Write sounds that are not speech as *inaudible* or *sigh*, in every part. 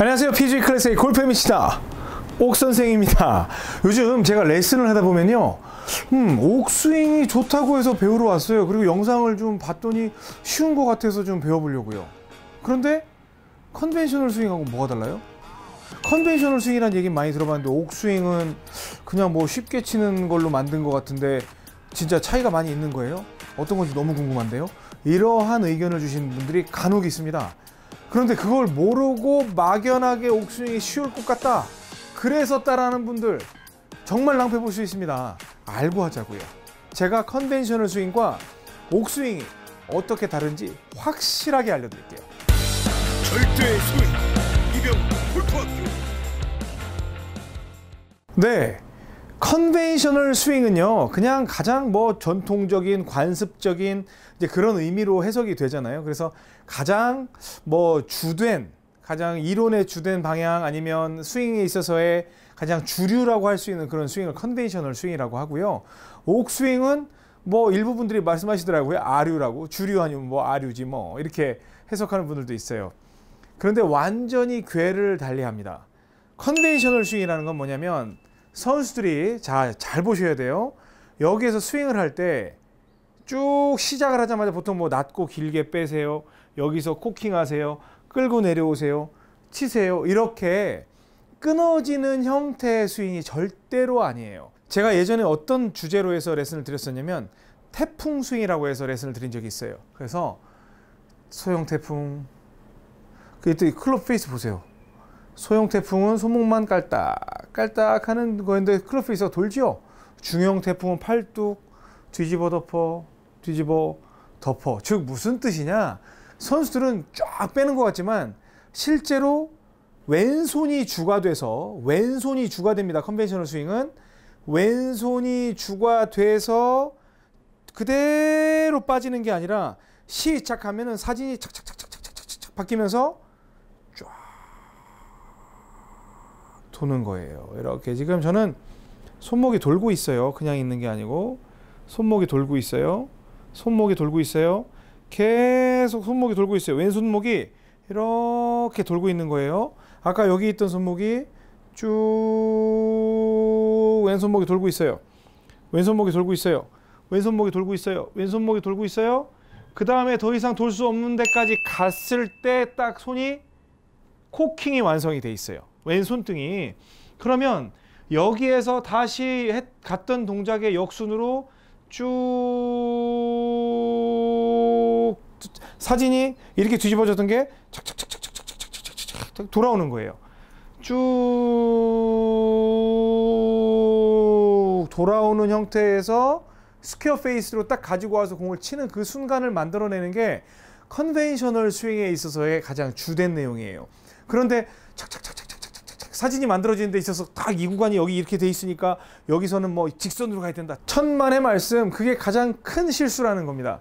안녕하세요. PG 클래스의 골프입니다. 옥선생입니다. 요즘 제가 레슨을 하다 보면요. 음, 옥스윙이 좋다고 해서 배우러 왔어요. 그리고 영상을 좀 봤더니 쉬운 것 같아서 좀 배워보려고요. 그런데 컨벤셔널 스윙하고 뭐가 달라요? 컨벤셔널 스윙이란 얘기 많이 들어봤는데 옥스윙은 그냥 뭐 쉽게 치는 걸로 만든 것 같은데 진짜 차이가 많이 있는 거예요? 어떤 건지 너무 궁금한데요. 이러한 의견을 주신 분들이 간혹 있습니다. 그런데 그걸 모르고 막연하게 옥수님이 쉬울 것 같다. 그래서 따라하는 분들 정말 낭패 볼 수 있습니다. 알고 하자고요. 제가 컨벤셔널 스윙과 옥스윙이 어떻게 다른지 확실하게 알려드릴게요. 절대 스윙 이병 풀토학 네, 컨벤셔널 스윙은요 그냥 가장 뭐 전통적인 관습적인 이제 그런 의미로 해석이 되잖아요 그래서 가장 뭐 주된 가장 이론의 주된 방향 아니면 스윙에 있어서의 가장 주류라고 할 수 있는 그런 스윙을 컨벤셔널 스윙이라고 하고요 옥스윙은 뭐 일부분들이 말씀하시더라고요 아류라고 주류 아니면 뭐 아류지 뭐 이렇게 해석하는 분들도 있어요 그런데 완전히 궤를 달리합니다 컨벤셔널 스윙이라는 건 뭐냐면 선수들이 자, 잘 보셔야 돼요. 여기에서 스윙을 할 때 쭉 시작을 하자마자 보통 뭐 낮고 길게 빼세요. 여기서 코킹 하세요. 끌고 내려오세요. 치세요. 이렇게 끊어지는 형태의 스윙이 절대로 아니에요. 제가 예전에 어떤 주제로 해서 레슨을 드렸었냐면 태풍 스윙이라고 해서 레슨을 드린 적이 있어요. 그래서 소형 태풍 그때 클럽 페이스 보세요. 소형 태풍은 손목만 깔딱 깔딱 하는 거인데 클럽페이스가 돌지요. 중형 태풍은 팔뚝 뒤집어 덮어 뒤집어 덮어. 즉 무슨 뜻이냐? 선수들은 쫙 빼는 것 같지만 실제로 왼손이 주가 돼서 왼손이 주가 됩니다. 컨벤셔널 스윙은 왼손이 주가 돼서 그대로 빠지는 게 아니라 시작하면은 사진이 착착착착착착착 바뀌면서 도는 거예요. 이렇게 지금 저는 손목이 돌고 있어요. 그냥 있는 게 아니고 손목이 돌고 있어요. 손목이 돌고 있어요. 계속 손목이 돌고 있어요. 왼손목이 이렇게 돌고 있는 거예요. 아까 여기 있던 손목이 쭉 왼손목이 돌고 있어요. 왼손목이 돌고 있어요. 왼손목이 돌고 있어요. 왼손목이 돌고 있어요. 그 다음에 더 이상 돌 수 없는 데까지 갔을 때 딱 손이 코킹이 완성이 돼 있어요. 왼손등이 그러면 여기에서 다시 했, 갔던 동작의 역순으로 쭉 사진이 이렇게 뒤집어졌던 게 착착착착착착착착착 돌아오는 거예요. 쭉 돌아오는 형태에서 스퀘어 페이스로 딱 가지고 와서 공을 치는 그 순간을 만들어내는 게 컨벤셔널 스윙에 있어서의 가장 주된 내용이에요. 그런데 착착착착 사진이 만들어지는 데 있어서 딱 이 구간이 여기 이렇게 돼 있으니까 여기서는 뭐 직선으로 가야 된다. 천만의 말씀 그게 가장 큰 실수라는 겁니다.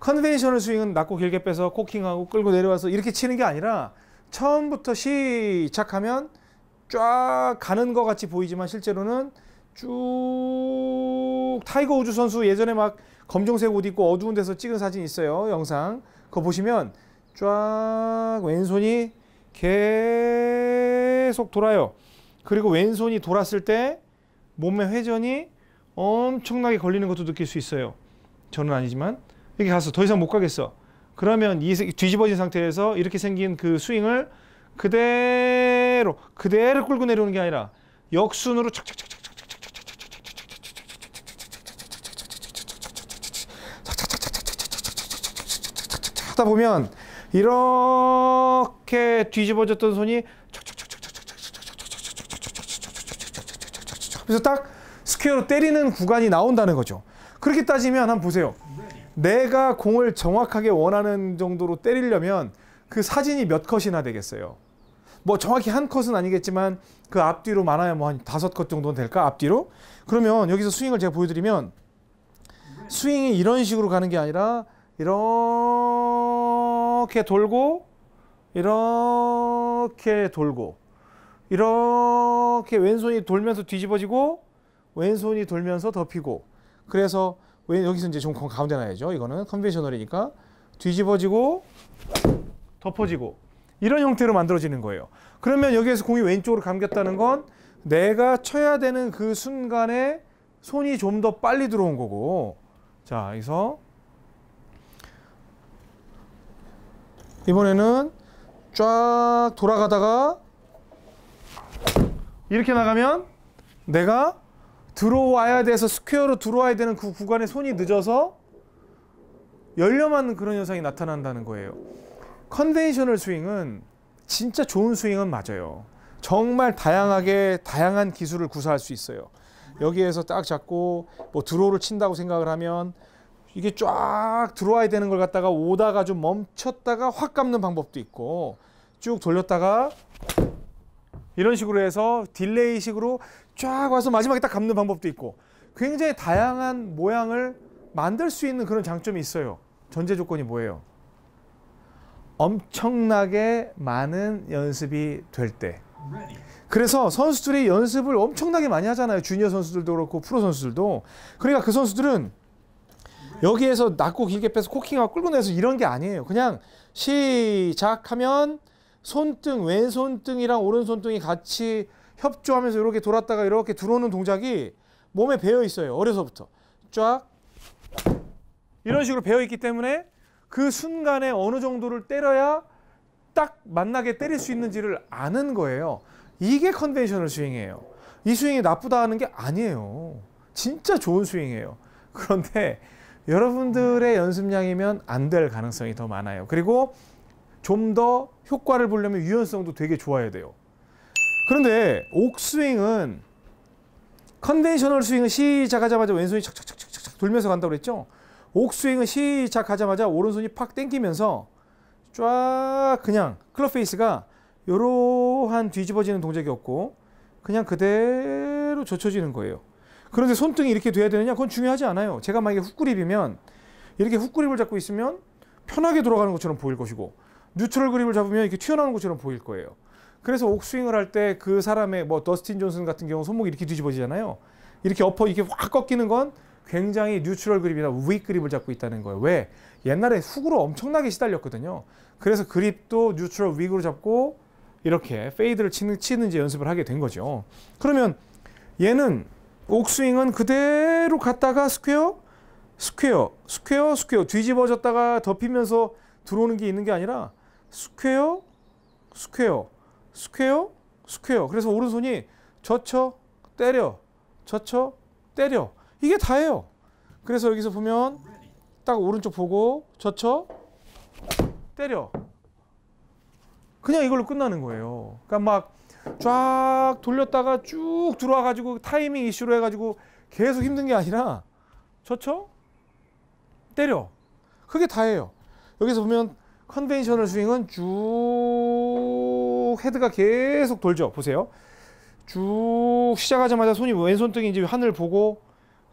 컨벤셔널 스윙은 낮고 길게 빼서 코킹하고 끌고 내려와서 이렇게 치는 게 아니라 처음부터 시작하면 쫙 가는 것 같이 보이지만 실제로는 쭉 타이거 우즈 선수 예전에 막 검정색 옷 입고 어두운 데서 찍은 사진 있어요 영상 그거 보시면 쫙 왼손이 계속 돌아요. 그리고 왼손이 돌았을 때 몸의 회전이 엄청나게 걸리는 것도 느낄 수 있어요. 저는 아니지만 이렇 가서 더 이상 못 가겠어. 그러면 이 뒤집어진 상태에서 이렇게 생긴 그 스윙을 그대로 그대로 끌고 내려오는 게 아니라 역순으로 착착착착 하다 보면 이렇게 이렇게 뒤집어졌던 손이 그래서 딱 스퀘어로 때리는 구간이 나온다는 거죠. 그렇게 따지면 한번 보세요. 내가 공을 정확하게 원하는 정도로 때리려면 그 사진이 몇 컷이나 되겠어요. 뭐 정확히 한 컷은 아니겠지만 그 앞뒤로 많아야 뭐 한 다섯 컷 정도는 될까 앞뒤로? 그러면 여기서 스윙을 제가 보여드리면 스윙이 이런 식으로 가는 게 아니라 이렇게 돌고 이렇게 돌고 이렇게 왼손이 돌면서 뒤집어지고 왼손이 돌면서 덮이고 그래서 여기서 이제 좀 가운데 나야죠 이거는 컨벤셔널이니까 뒤집어지고 덮어지고 이런 형태로 만들어지는 거예요. 그러면 여기에서 공이 왼쪽으로 감겼다는 건 내가 쳐야 되는 그 순간에 손이 좀 더 빨리 들어온 거고 자 여기서 이번에는 쫙 돌아가다가 이렇게 나가면 내가 들어와야 돼서 스퀘어로 들어와야 되는 그 구간에 손이 늦어서 열려만 그런 현상이 나타난다는 거예요. 컨벤셔널 스윙은 진짜 좋은 스윙은 맞아요. 정말 다양하게 다양한 기술을 구사할 수 있어요. 여기에서 딱 잡고 뭐 드로우를 친다고 생각을 하면 이게 쫙 들어와야 되는 걸 갖다가 오다가 좀 멈췄다가 확 감는 방법도 있고 쭉 돌렸다가 이런 식으로 해서 딜레이식으로 쫙 와서 마지막에 딱 감는 방법도 있고 굉장히 다양한 모양을 만들 수 있는 그런 장점이 있어요. 전제 조건이 뭐예요? 엄청나게 많은 연습이 될 때. 그래서 선수들이 연습을 엄청나게 많이 하잖아요. 주니어 선수들도 그렇고 프로 선수들도. 그러니까 그 선수들은 여기에서 낮고 길게 빼서 코킹하고 끌고 내서 이런 게 아니에요. 그냥 시작하면 손등, 왼손등이랑 오른손등이 같이 협조하면서 이렇게 돌았다가 이렇게 들어오는 동작이 몸에 배어 있어요. 어려서부터. 쫙. 이런 식으로 배어 있기 때문에 그 순간에 어느 정도를 때려야 딱 만나게 때릴 수 있는지를 아는 거예요. 이게 컨벤셔널 스윙이에요. 이 스윙이 나쁘다 하는 게 아니에요. 진짜 좋은 스윙이에요. 그런데 여러분들의 연습량이면 안 될 가능성이 더 많아요. 그리고 좀 더 효과를 보려면 유연성도 되게 좋아야 돼요. 그런데 옥스윙은 컨벤셔널 스윙은 시작하자마자 왼손이 착착착착착 돌면서 간다고 그랬죠? 옥스윙은 시작하자마자 오른손이 팍 땡기면서 쫙 그냥 클럽 페이스가 이러한 뒤집어지는 동작이 없고 그냥 그대로 젖혀지는 거예요. 그런데 손등이 이렇게 돼야 되느냐? 그건 중요하지 않아요. 제가 만약에 훅그립이면 이렇게 훅그립을 잡고 있으면 편하게 돌아가는 것처럼 보일 것이고 뉴트럴 그립을 잡으면 이렇게 튀어나오는 것처럼 보일 거예요. 그래서 옥스윙을 할 때 그 사람의 뭐 더스틴 존슨 같은 경우 손목이 이렇게 뒤집어지잖아요. 이렇게 엎어 이렇게 확 꺾이는 건 굉장히 뉴트럴 그립이나 위익 그립을 잡고 있다는 거예요. 왜? 옛날에 훅으로 엄청나게 시달렸거든요. 그래서 그립도 뉴트럴 위으로 잡고 이렇게 페이드를 치는, 치는지 연습을 하게 된 거죠. 그러면 얘는 옥스윙은 그대로 갔다가 스퀘어, 스퀘어, 스퀘어, 스퀘어 뒤집어졌다가 덮이면서 들어오는 게 있는 게 아니라 스퀘어, 스퀘어, 스퀘어, 스퀘어. 그래서 오른손이 젖혀, 때려, 젖혀, 때려. 이게 다예요. 그래서 여기서 보면 딱 오른쪽 보고 젖혀, 때려. 그냥 이걸로 끝나는 거예요. 그러니까 막쫙 돌렸다가 쭉 들어와 가지고 타이밍 이슈로 해 가지고 계속 힘든 게 아니라 좋죠? 때려. 그게 다예요. 여기서 보면 컨벤셔널 스윙은 쭉 헤드가 계속 돌죠. 보세요. 쭉 시작하자마자 손이 뭐 왼손등이 이제 하늘 보고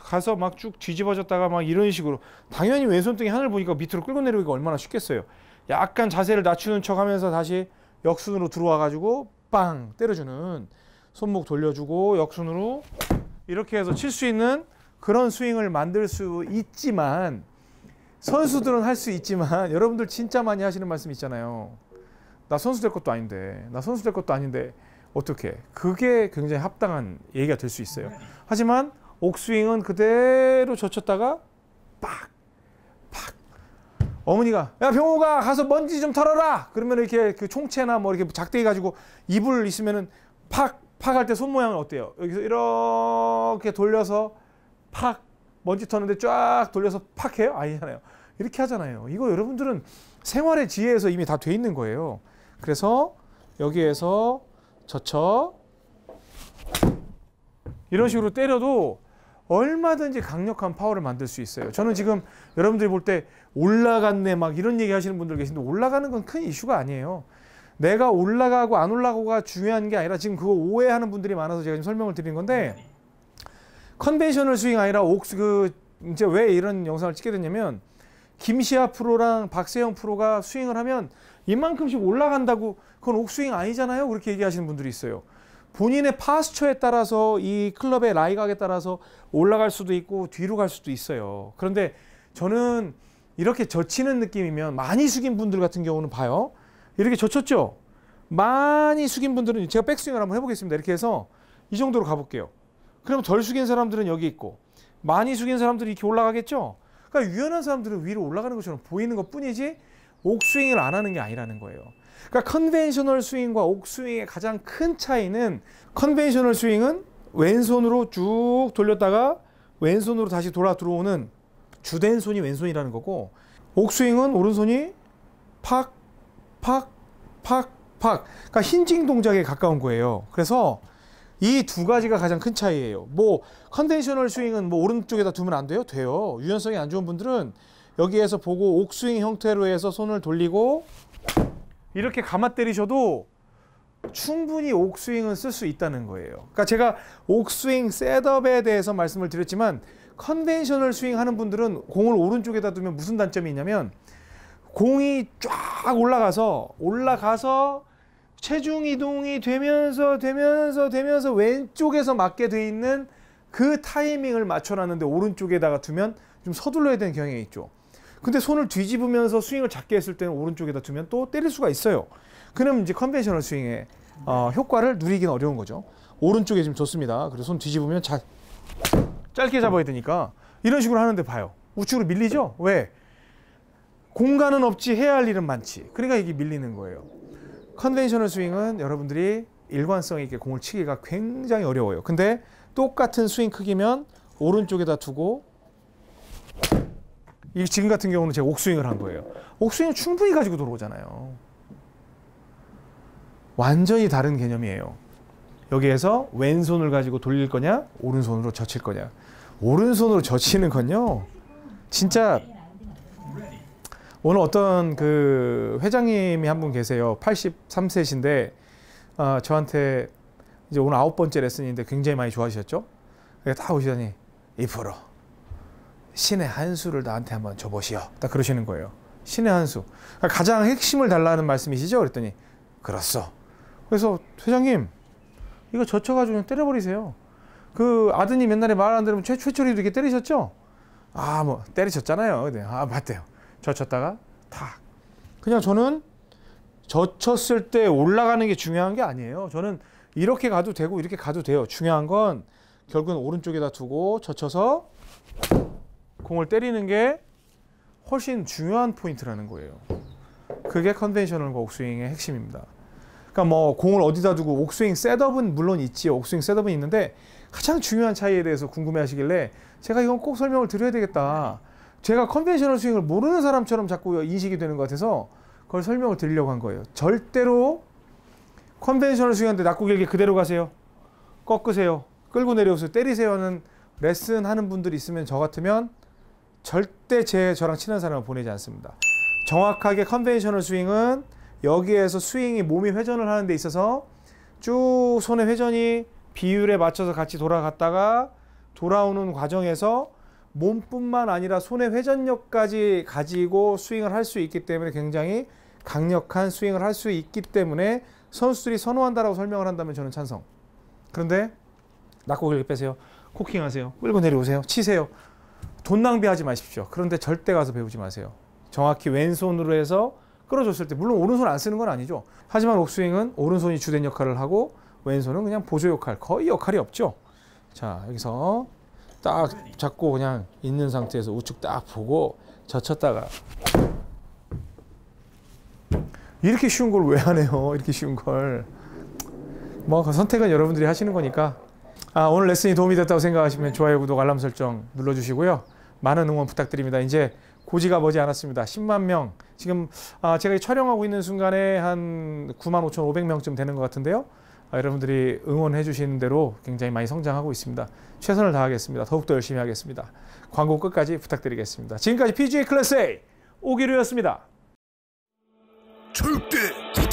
가서 막 쭉 뒤집어졌다가 막 이런 식으로 당연히 왼손등이 하늘 보니까 밑으로 끌고 내려오기가 얼마나 쉽겠어요. 약간 자세를 낮추는 척 하면서 다시 역순으로 들어와 가지고 빵 때려주는 손목 돌려주고 역순으로 이렇게 해서 칠 수 있는 그런 스윙을 만들 수 있지만 선수들은 할 수 있지만 *laughs* 여러분들 진짜 많이 하시는 말씀 있잖아요. 나 선수 될 것도 아닌데 나 선수 될 것도 아닌데 어떻게 그게 굉장히 합당한 얘기가 될 수 있어요. 하지만 옥스윙은 그대로 젖혔다가 빡 어머니가 야 병호가 가서 먼지 좀 털어라 그러면 이렇게 그총체나뭐 이렇게 작대기 가지고 이불 있으면은 팍 팍 할 때 손 모양은 어때요 여기서 이렇게 돌려서 팍 먼지 터는데 쫙 돌려서 팍 해요 아니잖아요 이렇게 하잖아요 이거 여러분들은 생활의 지혜에서 이미 다 돼 있는 거예요 그래서 여기에서 젖혀 이런 식으로 때려도 얼마든지 강력한 파워를 만들 수 있어요. 저는 지금 여러분들이 볼 때 올라갔네 막 이런 얘기 하시는 분들 계신데 올라가는 건 큰 이슈가 아니에요. 내가 올라가고 안 올라가고가 중요한 게 아니라 지금 그거 오해하는 분들이 많아서 제가 지금 설명을 드린 건데 네. 컨벤셔널 스윙 아니라 옥스 그 이제 왜 이런 영상을 찍게 됐냐면 김시아 프로랑 박세영 프로가 스윙을 하면 이만큼씩 올라간다고 그건 옥스윙 아니잖아요. 그렇게 얘기하시는 분들이 있어요. 본인의 파스처에 따라서 이 클럽의 라이각에 따라서 올라갈 수도 있고 뒤로 갈 수도 있어요. 그런데 저는 이렇게 젖히는 느낌이면 많이 숙인 분들 같은 경우는 봐요. 이렇게 젖혔죠? 많이 숙인 분들은 제가 백스윙을 한번 해보겠습니다. 이렇게 해서 이 정도로 가볼게요. 그럼 덜 숙인 사람들은 여기 있고 많이 숙인 사람들이 이렇게 올라가겠죠? 그러니까 유연한 사람들은 위로 올라가는 것처럼 보이는 것 뿐이지 옥스윙을 안 하는 게 아니라는 거예요. 그러니까 컨벤셔널 스윙과 옥스윙의 가장 큰 차이는 컨벤셔널 스윙은 왼손으로 쭉 돌렸다가 왼손으로 다시 돌아 들어오는 주된 손이 왼손이라는 거고 옥스윙은 오른손이 팍, 팍, 팍, 팍. 그러니까 힌징 동작에 가까운 거예요. 그래서 이 두 가지가 가장 큰 차이예요. 뭐 컨벤셔널 스윙은 뭐 오른쪽에다 두면 안 돼요? 돼요. 유연성이 안 좋은 분들은 여기에서 보고 옥스윙 형태로 해서 손을 돌리고 이렇게 감아 때리셔도 충분히 옥스윙은 쓸 수 있다는 거예요. 그러니까 제가 옥스윙 셋업에 대해서 말씀을 드렸지만 컨벤셔널 스윙 하는 분들은 공을 오른쪽에다 두면 무슨 단점이 있냐면 공이 쫙 올라가서 올라가서 체중 이동이 되면서 되면서 되면서 왼쪽에서 맞게 돼 있는 그 타이밍을 맞춰놨는데 오른쪽에다가 두면 좀 서둘러야 되는 경향이 있죠. 근데 손을 뒤집으면서 스윙을 작게 했을 때는 오른쪽에다 두면 또 때릴 수가 있어요. 그럼 이제 컨벤셔널 스윙의 어, 효과를 누리긴 어려운 거죠. 오른쪽에 지금 좋습니다. 그래서 손 뒤집으면 잘 짧게 잡아야 되니까 이런 식으로 하는데 봐요. 우측으로 밀리죠? 왜? 공간은 없지 해야 할 일은 많지. 그러니까 이게 밀리는 거예요. 컨벤셔널 스윙은 여러분들이 일관성 있게 공을 치기가 굉장히 어려워요. 근데 똑같은 스윙 크기면 오른쪽에다 두고 이 지금 같은 경우는 제가 옥스윙을 한 거예요. 옥스윙 충분히 가지고 들어오잖아요. 완전히 다른 개념이에요. 여기에서 왼손을 가지고 돌릴 거냐, 오른손으로 젖힐 거냐. 오른손으로 젖히는 건요. 진짜 오늘 어떤 그 회장님이 한 분 계세요. 83세신데 어, 아, 저한테 이제 오늘 아홉 번째 레슨인데 굉장히 많이 좋아하셨죠? 다 오시더니 2% 신의 한 수를 나한테 한 번 줘보시오. 딱 그러시는 거예요. 신의 한 수. 그러니까 가장 핵심을 달라는 말씀이시죠? 그랬더니 그렇소. 그래서 회장님 이거 젖혀가지고 그냥 때려버리세요. 그 아드님 옛날에 말 안 들으면 최, 최철이도 이렇게 때리셨죠? 아 뭐 때리셨잖아요. 아 맞대요. 젖혔다가 탁. 그냥 저는 젖혔을 때 올라가는 게 중요한 게 아니에요. 저는 이렇게 가도 되고 이렇게 가도 돼요. 중요한 건 결국은 오른쪽에다 두고 젖혀서 공을 때리는 게 훨씬 중요한 포인트라는 거예요. 그게 컨벤셔널 옥스윙의 핵심입니다. 그러니까 뭐 공을 어디다 두고 옥스윙 셋업은 물론 있지 옥스윙 셋업은 있는데 가장 중요한 차이에 대해서 궁금해하시길래 제가 이건 꼭 설명을 드려야 되겠다. 제가 컨벤셔널 스윙을 모르는 사람처럼 자꾸 인식이 되는 것 같아서 그걸 설명을 드리려고 한 거예요. 절대로 컨벤셔널 스윙한테 낮고 길게 그대로 가세요. 꺾으세요. 끌고 내려오세요. 때리세요 하는 레슨 하는 분들이 있으면 저 같으면 절대 제 저랑 친한 사람을 보내지 않습니다. 정확하게 컨벤셔널 스윙은 여기에서 스윙이 몸이 회전을 하는 데 있어서 쭉 손의 회전이 비율에 맞춰서 같이 돌아갔다가 돌아오는 과정에서 몸뿐만 아니라 손의 회전력까지 가지고 스윙을 할 수 있기 때문에 굉장히 강력한 스윙을 할 수 있기 때문에 선수들이 선호한다라고 설명을 한다면 저는 찬성. 그런데 낙고기게 빼세요. 코킹하세요. 끌고 내려오세요. 치세요. 돈 낭비하지 마십시오. 그런데 절대 가서 배우지 마세요. 정확히 왼손으로 해서 끌어줬을 때 물론 오른손 안 쓰는 건 아니죠. 하지만 옥스윙은 오른손이 주된 역할을 하고 왼손은 그냥 보조 역할 거의 역할이 없죠. 자 여기서 딱 잡고 그냥 있는 상태에서 우측 딱 보고 젖혔다가 이렇게 쉬운 걸 왜 하네요. 이렇게 쉬운 걸. 뭐 그 선택은 여러분들이 하시는 거니까 아, 오늘 레슨이 도움이 됐다고 생각하시면 좋아요, 구독, 알람 설정 눌러주시고요. 많은 응원 부탁드립니다. 이제 고지가 머지 않았습니다. 10만 명. 지금 아, 제가 촬영하고 있는 순간에 한 9만 5,500명쯤 되는 것 같은데요. 아, 여러분들이 응원해 주시는 대로 굉장히 많이 성장하고 있습니다. 최선을 다하겠습니다. 더욱더 열심히 하겠습니다. 광고 끝까지 부탁드리겠습니다. 지금까지 PGA 클래스 A 오기루였습니다. 절대